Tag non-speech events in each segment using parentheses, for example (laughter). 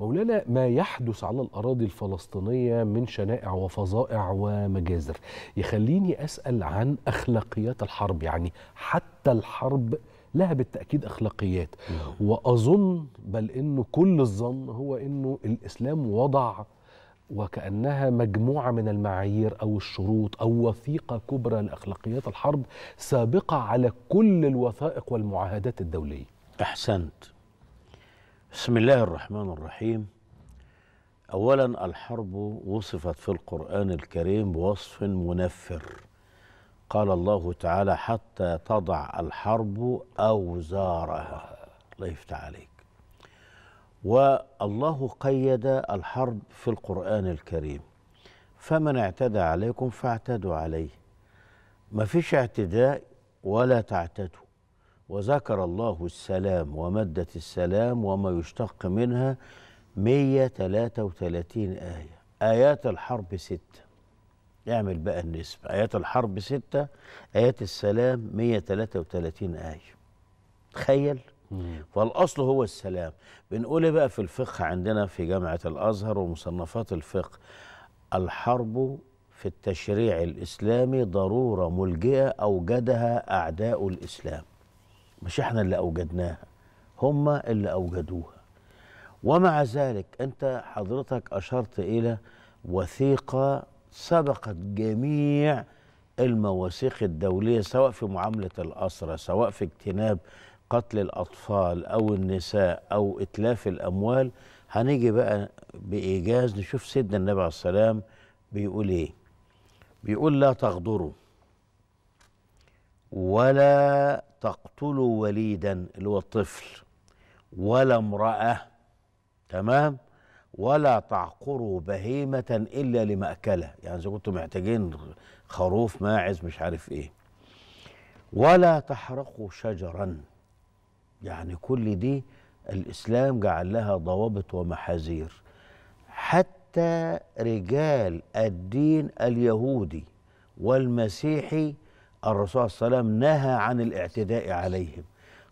مولانا ما يحدث على الأراضي الفلسطينية من شنائع وفظائع ومجازر يخليني أسأل عن أخلاقيات الحرب يعني حتى الحرب لها بالتأكيد أخلاقيات نعم. وأظن بل أنه كل الظن هو أنه الإسلام وضع وكأنها مجموعة من المعايير أو الشروط أو وثيقة كبرى لأخلاقيات الحرب سابقة على كل الوثائق والمعاهدات الدولية أحسنت بسم الله الرحمن الرحيم اولا الحرب وصفت في القران الكريم بوصف منفر قال الله تعالى حتى تضع الحرب اوزارها الله يفتح عليك والله قيد الحرب في القران الكريم فمن اعتدى عليكم فاعتدوا عليه ما فيش اعتداء ولا تعتدوا وذكر الله السلام ومادة السلام وما يشتق منها 133 آية آيات الحرب ستة اعمل بقى النسبة آيات الحرب ستة آيات السلام 133 آية تخيل فالأصل هو السلام بنقول إيه بقى في الفقه عندنا في جامعة الأزهر ومصنفات الفقه الحرب في التشريع الإسلامي ضرورة ملجئة أوجدها أعداء الإسلام مش احنا اللي اوجدناها هم اللي اوجدوها ومع ذلك انت حضرتك اشرت الى وثيقه سبقت جميع المواثيق الدوليه سواء في معامله الاسرى سواء في اجتناب قتل الاطفال او النساء او اتلاف الاموال هنيجي بقى بايجاز نشوف سيدنا النبي عليه السلام بيقول ايه بيقول لا تغدروا ولا تقتلوا وليدا اللي هو الطفل ولا امرأة تمام ولا تعقروا بهيمة إلا لمأكلة يعني إذا كنتم محتاجين خروف ماعز مش عارف إيه ولا تحرقوا شجرا يعني كل دي الإسلام جعل لها ضوابط ومحاذير حتى رجال الدين اليهودي والمسيحي الرسول صلى الله عليه وسلم نهى عن الاعتداء عليهم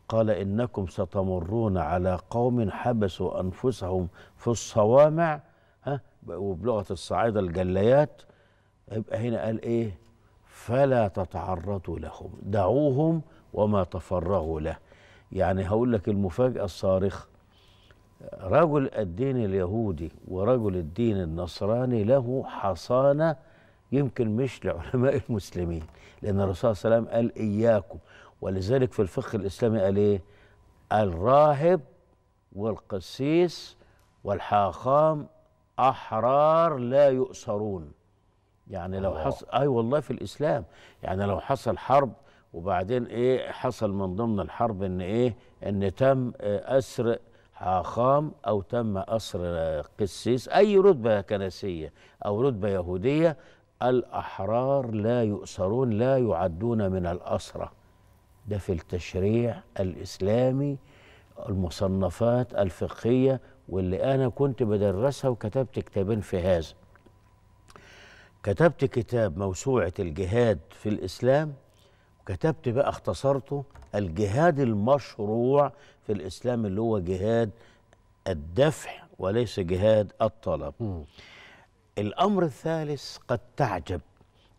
قال إنكم ستمرون على قوم حبسوا أنفسهم في الصوامع ها وبلغة الصعيدة الجليات يبقى هنا قال إيه فلا تتعرضوا لهم دعوهم وما تفرغوا له يعني هقول لك المفاجأة الصارخة رجل الدين اليهودي ورجل الدين النصراني له حصانة يمكن مش لعلماء (laughs) المسلمين لأن الرسول صلى الله عليه وسلم قال إياكم ولذلك في الفقه الإسلامي قال إيه الراهب والقسيس والحاخام أحرار لا يؤسرون يعني لو حصل أي أيوة والله في الإسلام يعني لو حصل حرب وبعدين إيه حصل من ضمن الحرب إن إيه إن تم أسر حاخام أو تم أسر قسيس أي رتبة كنسية أو رتبة يهودية الأحرار لا يؤسرون لا يعدون من الأسرة ده في التشريع الإسلامي المصنفات الفقهية واللي أنا كنت بدرسها وكتبت كتابين في هذا كتبت كتاب موسوعة الجهاد في الإسلام وكتبت بقى اختصرته الجهاد المشروع في الإسلام اللي هو جهاد الدفع وليس جهاد الطلب م. الأمر الثالث قد تعجب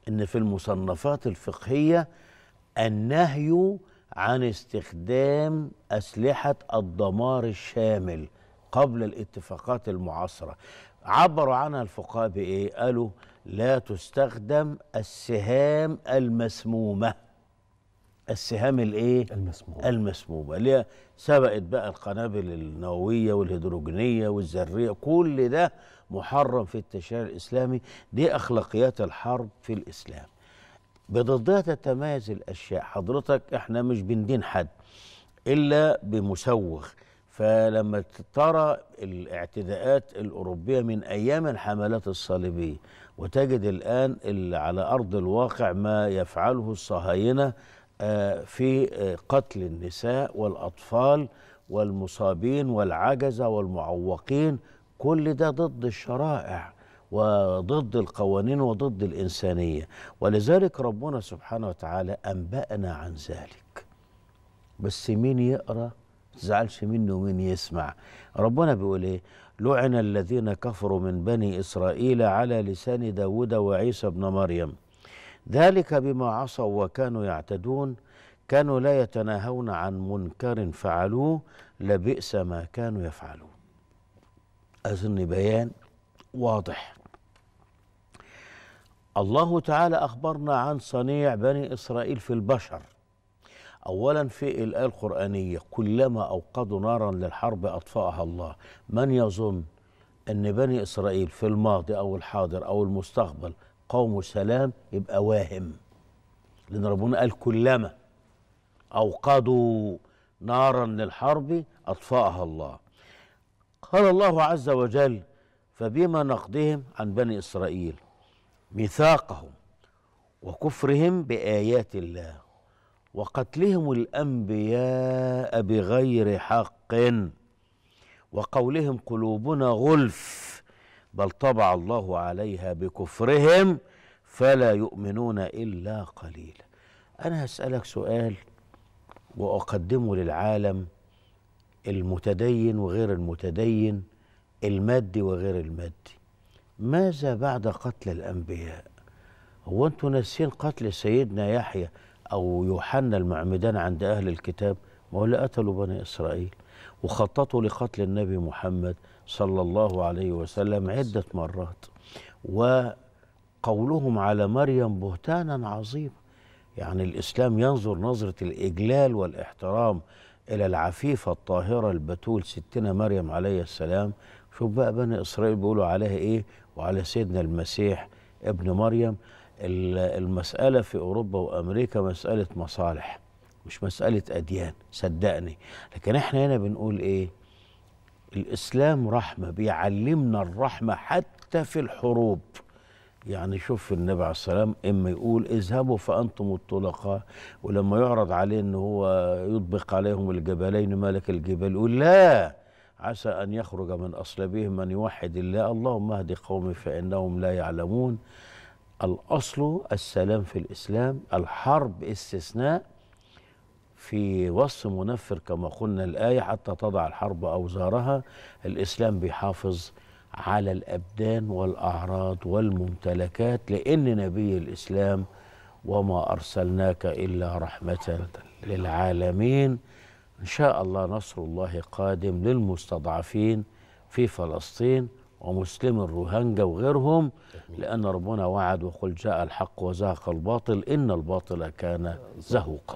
أن في المصنفات الفقهية النهي عن استخدام أسلحة الدمار الشامل قبل الاتفاقات المعاصرة عبروا عنها الفقهاء بإيه؟ قالوا لا تستخدم السهام المسمومة السهام الايه المسمومه المسمومه اللي هي سبقت بقى القنابل النوويه والهيدروجينيه والذريه كل ده محرم في التشريع الاسلامي دي اخلاقيات الحرب في الاسلام بضدها تتمايز الاشياء حضرتك احنا مش بندين حد الا بمسوغ فلما ترى الاعتداءات الأوروبية من أيام الحملات الصليبية وتجد الآن اللي على أرض الواقع ما يفعله الصهاينة آه، في آه، قتل النساء والأطفال والمصابين والعجزة والمعوقين كل ده ضد الشرائع وضد القوانين وضد الإنسانية ولذلك ربنا سبحانه وتعالى أنبأنا عن ذلك بس مين يقرأ تزعلش منه ومين يسمع ربنا بيقول ايه لعن الذين كفروا من بني إسرائيل على لسان داود وعيسى ابن مريم ذلك بما عصوا وكانوا يعتدون كانوا لا يتناهون عن منكر فعلوه لبئس ما كانوا يفعلون أظن بيان واضح الله تعالى أخبرنا عن صنيع بني إسرائيل في البشر أولا في الآية القرآنية كلما أوقدوا نارا للحرب أطفأها الله من يظن أن بني إسرائيل في الماضي أو الحاضر أو المستقبل قوم سلام يبقى واهم لأن ربنا قال كلما أوقدوا نارا للحرب أطفأها الله قال الله عز وجل فبما نقضهم عن بني إسرائيل ميثاقهم وكفرهم بآيات الله وقتلهم الأنبياء بغير حق وقولهم قلوبنا غلف بل طبع الله عليها بكفرهم فلا يؤمنون الا قليلا انا هسالك سؤال واقدمه للعالم المتدين وغير المتدين المادي وغير المادي ماذا بعد قتل الانبياء هو انتوا ناسين قتل سيدنا يحيى او يوحنا المعمدان عند اهل الكتاب ما هو اللي قتلوا بني اسرائيل وخططوا لقتل النبي محمد صلى الله عليه وسلم عدة مرات وقولهم على مريم بهتانا عظيما يعني الإسلام ينظر نظرة الإجلال والاحترام إلى العفيفة الطاهرة البتول ستنا مريم عليه السلام شوف بقى بني إسرائيل بيقولوا عليها إيه وعلى سيدنا المسيح ابن مريم المسألة في أوروبا وأمريكا مسألة مصالح مش مسألة أديان صدقني لكن احنا هنا بنقول إيه الإسلام رحمة بيعلمنا الرحمة حتى في الحروب يعني شوف النبي عليه السلام اما يقول اذهبوا فانتم الطلقاء ولما يعرض عليه ان هو يطبق عليهم الجبلين ملك الجبال يقول لا عسى ان يخرج من اصلابهم من يوحد الله اللهم اهد قومي فانهم لا يعلمون الاصل السلام في الاسلام الحرب استثناء في وصف منفر كما قلنا الآية حتى تضع الحرب أوزارها الإسلام بيحافظ على الأبدان والأعراض والممتلكات لأن نبي الإسلام وما أرسلناك إلا رحمة للعالمين إن شاء الله نصر الله قادم للمستضعفين في فلسطين ومسلم الروهانجا وغيرهم لأن ربنا وعد وقل جاء الحق وزهق الباطل إن الباطل كان زهوقا